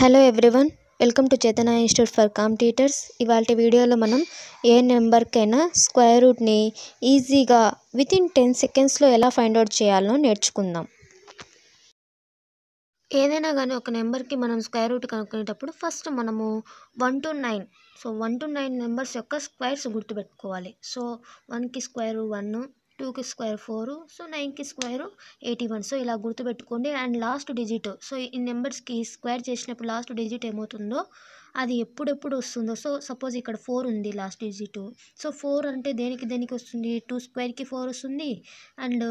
Hello everyone welcome to Chaitanya institute for competitors ఇవాళ వీడియోలో మనం ఏ నెంబర్కైనా స్క్వేర్ రూట్ని ఈజీగా విత్ ఇన్ టెన్ సెకండ్స్లో ఎలా ఫైండ్ అవుట్ చేయాలో నేర్చుకుందాం ఏదైనా కానీ ఒక నెంబర్కి మనం స్క్వేర్ రూట్ కనుక్కునేటప్పుడు ఫస్ట్ మనము one two nine so one two nine numbers యొక్క స్క్వేర్స్ గుర్తుపెట్టుకోవాలి సో వన్కి స్క్వేర్ వన్ టూకి స్క్వేర్ ఫోర్ సో నైన్కి స్క్వేర్ ఎయిటీ వన్ సో ఇలా గుర్తుపెట్టుకోండి అండ్ లాస్ట్ డిజిట్ సో ఈ నెంబర్స్కి స్క్వేర్ చేసినప్పుడు లాస్ట్ డిజిట్ ఏమవుతుందో అది ఎప్పుడెప్పుడు వస్తుందో సో సపోజ్ ఇక్కడ ఫోర్ ఉంది లాస్ట్ డిజిట్ సో ఫోర్ అంటే దేనికి దేనికి వస్తుంది టూ స్క్వేర్కి ఫోర్ వస్తుంది అండ్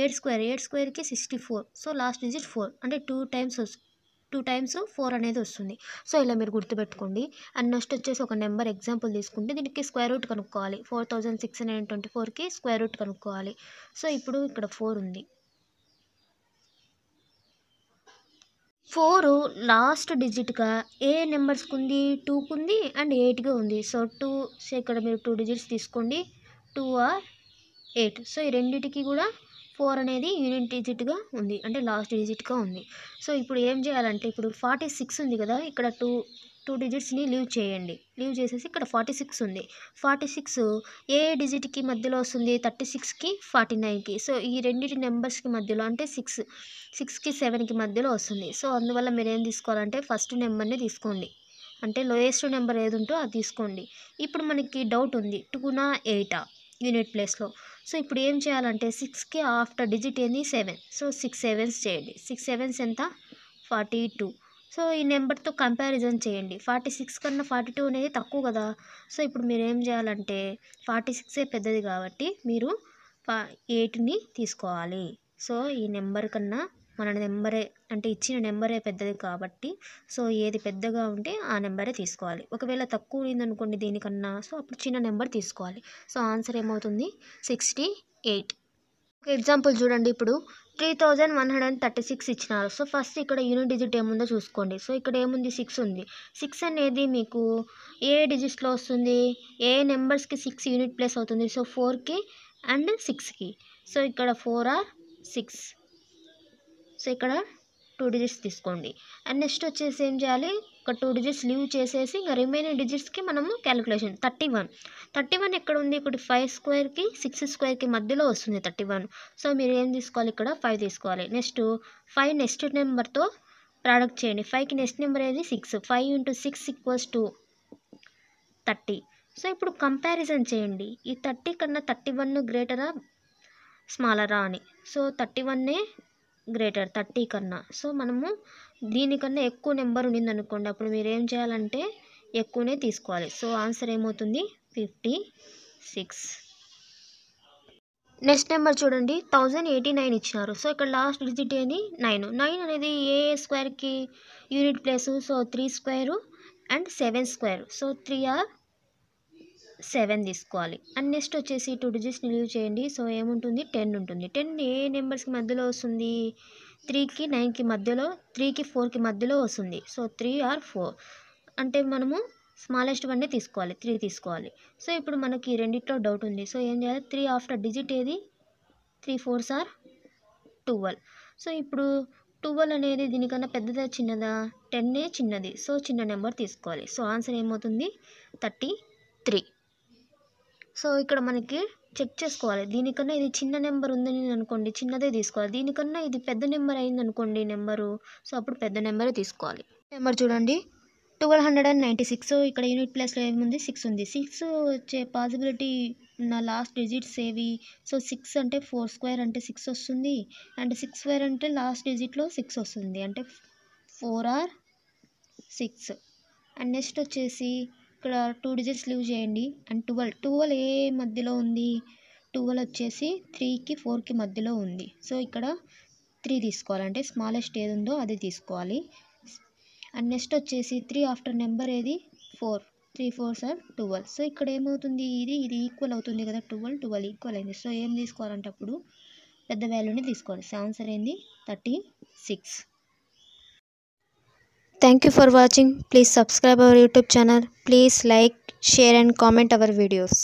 ఎయిట్ స్క్వేర్ ఎయిట్ స్క్వేర్కి sixty four so last digit four అంటే టూ టైమ్స్ వస్తుంది టూ టైమ్స్ ఫోర్ అనేది వస్తుంది సో ఇలా మీరు గుర్తుపెట్టుకోండి అండ్ నెక్స్ట్ వచ్చేసి ఒక నెంబర్ ఎగ్జాంపుల్ తీసుకుంటే దీనికి స్క్వేర్ రూట్ కనుక్కోవాలి four thousand six hundred twenty ఫోర్కి స్క్వేర్ రూట్ కనుక్కోవాలి సో ఇప్పుడు ఇక్కడ ఫోర్ ఉంది ఫోర్ లాస్ట్ డిజిట్గా ఏ నెంబర్స్కి ఉంది టూకి ఉంది అండ్ ఎయిట్గా ఉంది సో టూ సో ఇక్కడ మీరు టూ డిజిట్స్ తీసుకోండి టూ ఆర్ ఎయిట్ సో ఈ రెండింటికి కూడా ఫోర్ అనేది యూనిట్ డిజిట్గా ఉంది అంటే లాస్ట్ డిజిట్గా ఉంది సో ఇప్పుడు ఏం చేయాలంటే ఇప్పుడు ఫార్టీ సిక్స్ ఉంది కదా ఇక్కడ టూ టూ డిజిట్స్ని లీవ్ చేయండి లీవ్ చేసేసి ఇక్కడ ఫార్టీ సిక్స్ ఉంది ఫార్టీ సిక్స్ ఏ డిజిట్కి మధ్యలో వస్తుంది థర్టీ సిక్స్కి ఫార్టీ నైన్కి సో ఈ రెండింటి నెంబర్స్కి మధ్యలో అంటే సిక్స్ సిక్స్కి సెవెన్కి మధ్యలో వస్తుంది సో అందువల్ల మీరు ఏం తీసుకోవాలంటే ఫస్ట్ నెంబర్ని తీసుకోండి అంటే లోయెస్ట్ నెంబర్ ఏది ఉంటో అది తీసుకోండి ఇప్పుడు మనకి డౌట్ ఉంది టూనా ఎయిటా యూనిట్ ప్లేస్లో సో ఇప్పుడు ఏం చేయాలంటే సిక్స్కి ఆఫ్టర్ డిజిట్ ఏంది సెవెన్ సో సిక్స్ సెవెన్స్ చేయండి సిక్స్ సెవెన్స్ ఎంత ఫార్టీ టూ సో ఈ నెంబర్తో కంపారిజన్ చేయండి ఫార్టీ సిక్స్ కన్నా ఫార్టీ టూ అనేది తక్కువ కదా సో ఇప్పుడు మీరు ఏం చేయాలంటే ఫార్టీ సిక్సే పెద్దది కాబట్టి మీరు ఫా ఎయిట్ని తీసుకోవాలి సో ఈ నెంబర్ కన్నా మన నెంబరే అంటే ఇచ్చిన నెంబరే పెద్దది కాబట్టి సో ఏది పెద్దగా ఉంటే ఆ నెంబరే తీసుకోవాలి ఒకవేళ తక్కువ ఉందనుకోండి దీనికన్నా సో అప్పుడు చిన్న నెంబర్ తీసుకోవాలి సో ఆన్సర్ ఏమవుతుంది సిక్స్టీ ఎయిట్ ఒక ఎగ్జాంపుల్ చూడండి ఇప్పుడు three thousand one hundred and thirty six ఇచ్చినారు సో ఫస్ట్ ఇక్కడ యూనిట్ డిజిట్ ఏముందో చూసుకోండి సో ఇక్కడ ఏముంది సిక్స్ ఉంది సిక్స్ అనేది మీకు ఏ డిజిట్స్లో వస్తుంది ఏ నెంబర్స్కి సిక్స్ యూనిట్ ప్లేస్ అవుతుంది సో ఫోర్కి అండ్ సిక్స్కి సో ఇక్కడ ఫోర్ ఆర్ సిక్స్ సో ఇక్కడ టూ డిజిట్స్ తీసుకోండి అండ్ నెక్స్ట్ వచ్చేసి ఏం చేయాలి ఒక టూ డిజిట్స్ లీవ్ చేసేసి ఇంకా రిమైనింగ్ డిజిట్స్కి మనము calculation thirty one thirty one ఎక్కడ ఉంది ఇక్కడ ఫైవ్ స్క్వేర్కి సిక్స్ స్క్వేర్కి మధ్యలో వస్తుంది థర్టీ వన్ సో మీరు ఏం తీసుకోవాలి ఇక్కడ ఫైవ్ తీసుకోవాలి నెక్స్ట్ ఫైవ్ నెక్స్ట్ నెంబర్తో ప్రాడక్ట్ చేయండి ఫైవ్కి నెక్స్ట్ నెంబర్ ఏది six five into six equals to thirty so ఇప్పుడు కంపారిజన్ చేయండి ఈ థర్టీ కన్నా థర్టీ వన్ గ్రేటరా స్మాలరా అని సో థర్టీ వన్నే గ్రేటర్ థర్టీ కన్నా సో మనము దీనికన్నా ఎక్కువ నెంబర్ ఉండింది అనుకోండి అప్పుడు మీరు ఏం చేయాలంటే ఎక్కువనే తీసుకోవాలి సో ఆన్సర్ ఏమవుతుంది ఫిఫ్టీ సిక్స్ నెక్స్ట్ నెంబర్ చూడండి థౌజండ్ ఎయిటీ నైన్ ఇచ్చినారు సో ఇక్కడ లాస్ట్ డిజిట్ ఏది నైన్ నైన్ అనేది ఏ స్క్వేర్కి unit place so three square and seven square so three or seven తీసుకోవాలి అండ్ నెక్స్ట్ వచ్చేసి టూ డిజిట్స్ నిలువ చేయండి సో ఏముంటుంది టెన్ ఉంటుంది టెన్ ఏ నెంబర్స్కి మధ్యలో వస్తుంది త్రీకి నైన్కి మధ్యలో త్రీకి ఫోర్కి మధ్యలో వస్తుంది సో త్రీ ఆర్ ఫోర్ అంటే మనము స్మాలెస్ట్ వన్నే తీసుకోవాలి త్రీ తీసుకోవాలి సో ఇప్పుడు మనకి రెండిట్లో డౌట్ ఉంది సో ఏం చేయాలి త్రీ ఆఫ్టర్ డిజిట్ ఏది three fours or twelve so ఇప్పుడు ట్వెల్వ్ అనేది దీనికన్నా పెద్దదా చిన్నదా టెన్నే చిన్నది సో చిన్న నెంబర్ తీసుకోవాలి సో ఆన్సర్ ఏమవుతుంది థర్టీ త్రీ సో ఇక్కడ మనకి చెక్ చేసుకోవాలి దీనికన్నా ఇది చిన్న నెంబర్ ఉందని అనుకోండి చిన్నదే తీసుకోవాలి దీనికన్నా ఇది పెద్ద నెంబర్ అయింది అనుకోండి నెంబరు సో అప్పుడు పెద్ద నెంబరే తీసుకోవాలి నెంబర్ చూడండి twelve hundred and ninety six ఇక్కడ యూనిట్ ప్లేస్లో ఏముంది సిక్స్ ఉంది సిక్స్ వచ్చే పాసిబిలిటీ ఉన్న లాస్ట్ డిజిట్స్ ఏవి సో సిక్స్ అంటే ఫోర్ స్క్వేర్ అంటే సిక్స్ వస్తుంది అండ్ సిక్స్ స్క్వేర్ అంటే లాస్ట్ డిజిట్లో సిక్స్ వస్తుంది అంటే four or six and next వచ్చేసి ఇక్కడ టూ డిజిట్స్ లీవ్ చేయండి అండ్ టువల్ టువల్ ఏ మధ్యలో ఉంది టువల్ వచ్చేసి త్రీకి ఫోర్కి మధ్యలో ఉంది సో ఇక్కడ త్రీ తీసుకోవాలంటే స్మాలెస్ట్ ఏది ఉందో అది తీసుకోవాలి అండ్ నెక్స్ట్ వచ్చేసి త్రీ ఆఫ్టర్ నెంబర్ ఏది ఫోర్ త్రీ ఫోర్ సార్ టువల్ సో ఇక్కడ ఏమవుతుంది ఇది ఇది ఈక్వల్ అవుతుంది కదా టువల్ టువల్ ఈక్వల్ అయింది సో ఏం తీసుకోవాలంటే అప్పుడు పెద్ద వాల్యూని తీసుకోవాలి ఆన్సర్ ఏంది thirty six Thank you for watching. Please subscribe our YouTube channel. Please like, share and comment our videos.